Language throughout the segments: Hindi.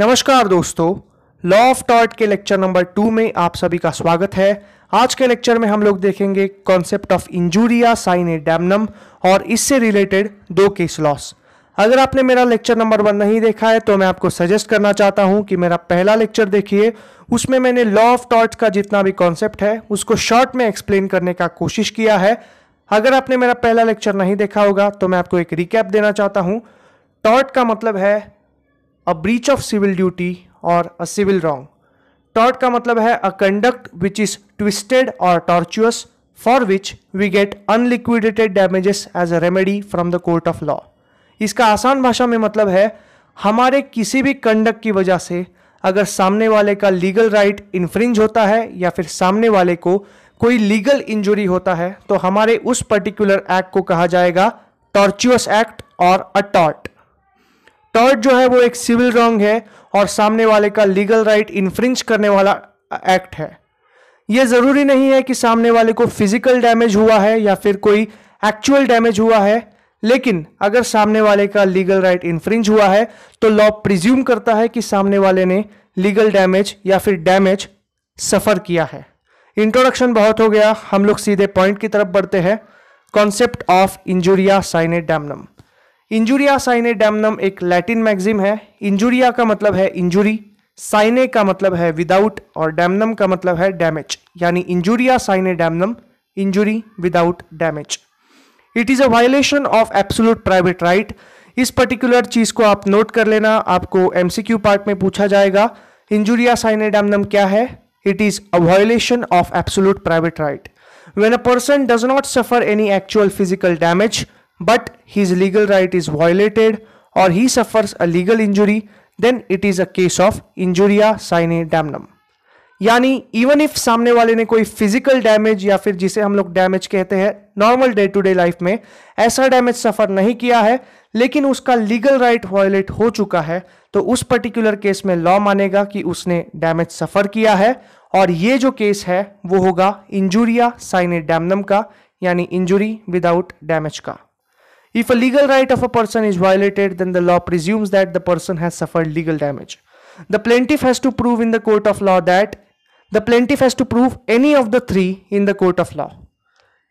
नमस्कार दोस्तों लॉ ऑफ टॉर्ट के लेक्चर नंबर टू में आप सभी का स्वागत है आज के लेक्चर में हम लोग देखेंगे concept of injuria sine a damnum और इससे रिलेटेड दो केस लॉस अगर आपने मेरा लेक्चर नंबर वन नहीं देखा है तो मैं आपको सजेस्ट करना चाहता हूं कि मेरा पहला लेक्चर देखिए उसमें मैंने लॉ ऑफ टॉर्ट का जितना भी कॉन्सेप्ट है उसको शॉर्ट में एक्सप्लेन करने का कोशिश किया है अगर आपने मेरा पहला लेक्चर नहीं देखा होगा तो मैं आपको एक रिकैप देना चाहता हूँ टॉर्ट का मतलब है a breach of civil duty और अ सिविल रॉन्ग टॉर्ट का मतलब है a conduct which is twisted और tortious for which we get unliquidated damages as a remedy from the court of law इसका आसान भाषा में मतलब है हमारे किसी भी कंडक्ट की वजह से अगर सामने वाले का लीगल राइट इन्फ्रिंज होता है या फिर सामने वाले को कोई लीगल इंजुरी होता है तो हमारे उस पर्टिकुलर एक्ट को कहा जाएगा टॉर्चुअस एक्ट और अ टॉर्ट टर्ड जो है वो एक सिविल रॉन्ग है और सामने वाले का लीगल राइट इन्फ्रिंच करने वाला एक्ट है ये ज़रूरी नहीं है कि सामने वाले को फिजिकल डैमेज हुआ है या फिर कोई एक्चुअल डैमेज हुआ है लेकिन अगर सामने वाले का लीगल राइट इन्फ्रिंज हुआ है तो लॉ प्रिज्यूम करता है कि सामने वाले ने लीगल डैमेज या फिर डैमेज सफ़र किया है इंट्रोडक्शन बहुत हो गया हम लोग सीधे पॉइंट की तरफ बढ़ते हैं concept of injuria sine damnum injuria sine damnum एक लैटिन मैगजीम है इंजुरिया का मतलब है इंजुरी साइने का मतलब है विदाउट और डैमनम का मतलब है डैमेज यानी injuria sine damnum injury without damage it is a violation of absolute private right इस पर्टिकुलर चीज़ को आप नोट कर लेना आपको एमसीक्यू पार्ट में पूछा जाएगा इंजुरिया साइने डैमनम क्या है it is a violation of absolute private right when a person does not suffer any actual physical damage but his legal right is violated or he suffers a legal injury, then it is a case of injuria sine damnum. यानी इवन इफ सामने वाले ने कोई फिजिकल डैमेज या फिर जिसे हम लोग डैमेज कहते हैं normal day to day life में ऐसा डैमेज सफर नहीं किया है लेकिन उसका लीगल राइट वायोलेट हो चुका है तो उस पर्टिकुलर केस में लॉ मानेगा कि उसने डैमेज सफर किया है और ये जो केस है वो होगा इंजूरिया साइने डैमनम का यानी इंजुरी विदाउट डैमेज का If a legal right of a person is violated, then the law presumes that the person has suffered legal damage. The plaintiff has to prove in the court of law that the plaintiff has to prove any of the three in the court of law.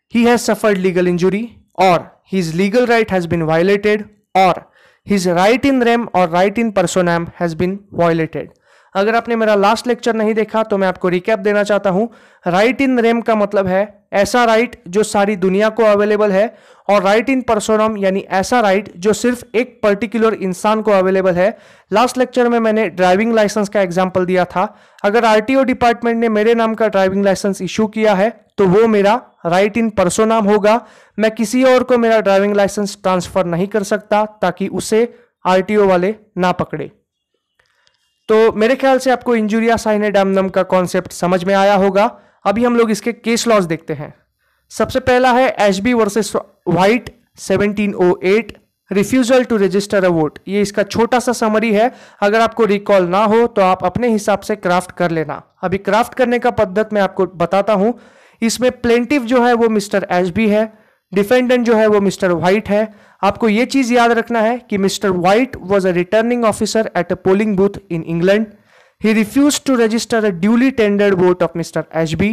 He has suffered legal injury or his legal right has been violated or his right in rem or right in personam has been violated. अगर आपने मेरा लास्ट लेक्चर नहीं देखा तो मैं आपको रिकैप देना चाहता हूँ राइट इन रेम का मतलब है ऐसा राइट जो सारी दुनिया को अवेलेबल है और राइट इन परसोनम यानी ऐसा राइट जो सिर्फ एक पर्टिकुलर इंसान को अवेलेबल है लास्ट लेक्चर में मैंने ड्राइविंग लाइसेंस का एग्जाम्पल दिया था अगर आर डिपार्टमेंट ने मेरे नाम का ड्राइविंग लाइसेंस इशू किया है तो वो मेरा राइट इन परसो नाम होगा मैं किसी और को मेरा ड्राइविंग लाइसेंस ट्रांसफर नहीं कर सकता ताकि उसे आरटीओ वाले ना पकड़े तो मेरे ख्याल से आपको इंजूरिया साइनेडामनम का कॉन्सेप्ट समझ में आया होगा अभी हम लोग इसके केस लॉज देखते हैं सबसे पहला है H B versus White 1708 refusal to register a vote ये इसका छोटा सा समरी है अगर आपको रिकॉल ना हो तो आप अपने हिसाब से क्राफ्ट कर लेना अभी क्राफ्ट करने का पद्धत मैं आपको बताता हूँ इसमें प्लेंटिव जो है वो मिस्टर एच बी है डिफेंडेंट जो है वो मिस्टर वाइट है आपको यह चीज याद रखना है कि Mister White was a returning officer at a polling booth in England he refuse to register a duly tendered vote of Mister HB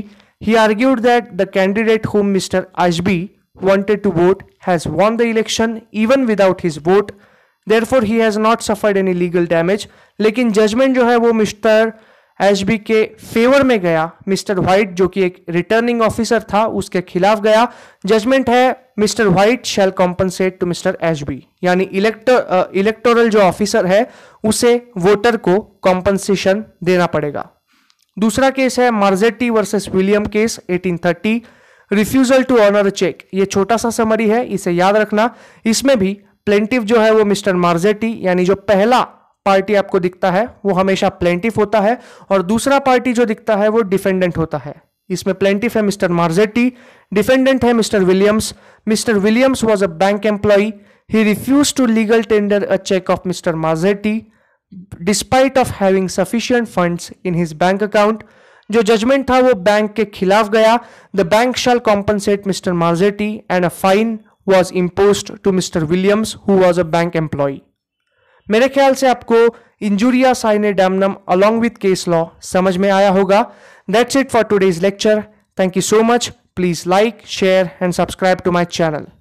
he argued that the candidate whom Mister H B wanted to vote has won the election even without his vote therefore he has not suffered any legal damage लेकिन जजमेंट जो है वो मिस्टर एचबी के फेवर में गया मिस्टर व्हाइट जो कि एक रिटर्निंग ऑफिसर था उसके खिलाफ गया जजमेंट है Mister White shall compensate to Mister HB यानी इलेक्टर इलेक्टोरल जो ऑफिसर है उसे वोटर को कॉम्पनसेशन देना पड़ेगा दूसरा केस है Marzetti versus William case 1830 refusal to honour cheque ये छोटा सा समरी है इसे याद रखना इसमें भी प्लेंटिव जो है वो मिस्टर मार्जेटी यानी जो पहला पार्टी आपको दिखता है वो हमेशा प्लेंटिफ होता है और दूसरा पार्टी जो दिखता है वो डिफेंडेंट होता है इसमें प्लेंटिफ है मिस्टर मार्जेटी डिफेंडेंट है Mr Williams Mr Williams was a bank employee he refuse to legal tender a cheque of Mr Marzetti despite of having sufficient fund in his bank account जो जजमेंट था वो बैंक के खिलाफ गया the bank shall compensate Mr Marzetti and a fine was impose to Mr Williams who was a bank employee मेरे ख्याल से आपको injuria sine damnum along with case law समझ में आया होगा that's it for today's lecture thank you so much please like share and subscribe to my channel